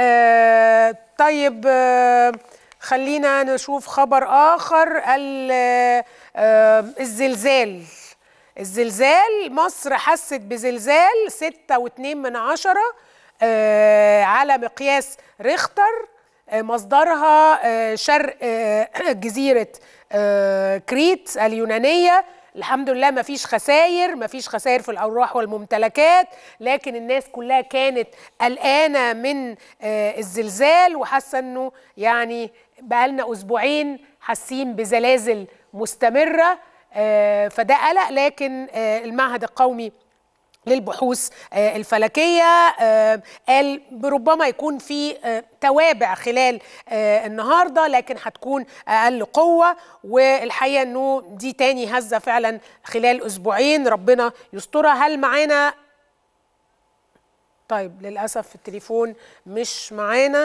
آه، طيب آه، خلينا نشوف خبر آخر آه، الزلزال الزلزال مصر حست بزلزال ستة واتنين من عشرة على مقياس ريختر مصدرها شرق جزيرة كريت اليونانية الحمد لله ما فيش خساير ما فيش خساير في الأرواح والممتلكات لكن الناس كلها كانت قلقانة من آه، الزلزال وحاسة أنه يعني بقالنا أسبوعين حاسين بزلازل مستمرة آه، فده قلق لكن آه، المعهد القومي للبحوث آه، الفلكيه آه، قال ربما يكون في آه، توابع خلال النهارده لكن هتكون اقل قوه والحقيقه انه دي تاني هزه فعلا خلال اسبوعين ربنا يسترها هل معانا طيب للاسف التليفون مش معانا